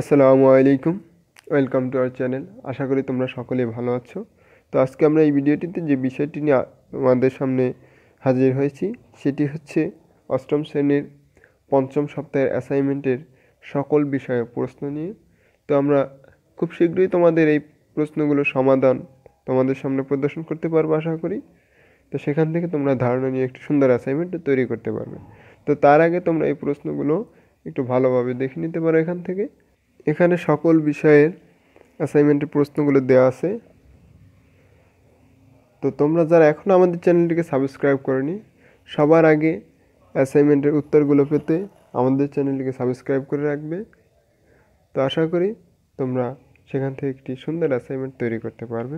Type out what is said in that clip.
আসসালামু আলাইকুম welcome to our channel আশা করি তোমরা সকলে ভালো আছো তো আজকে আমরা এই ভিডিওটিতে যে বিষয়টি নিয়ে আমাদের সামনে হাজির হয়েছি সেটি হচ্ছে অষ্টম শ্রেণীর পঞ্চম সপ্তাহের অ্যাসাইনমেন্টের সকল বিষয়ে প্রশ্ন নিয়ে তো আমরা খুব শীঘ্রই তোমাদের এই প্রশ্নগুলো সমাধান তোমাদের সামনে প্রদর্শন করতে পারবো আশা করি তো সেখান থেকে তোমরা ধারণা নিয়ে একটি সুন্দর অ্যাসাইনমেন্ট তৈরি করতে পারবে তো তার আগে তোমরা এই প্রশ্নগুলো একটু ভালোভাবে দেখে নিতে পারো এখান থেকে এখানে সকল বিষয়ের অ্যাসাইনমেন্টের প্রশ্নগুলো দেওয়া আছে তো তোমরা যারা এখনও আমাদের চ্যানেলটিকে সাবস্ক্রাইব করনি সবার আগে অ্যাসাইনমেন্টের উত্তরগুলো পেতে আমাদের চ্যানেলটিকে সাবস্ক্রাইব করে রাখবে তো আশা করি তোমরা সেখান থেকে একটি সুন্দর অ্যাসাইনমেন্ট তৈরি করতে পারবে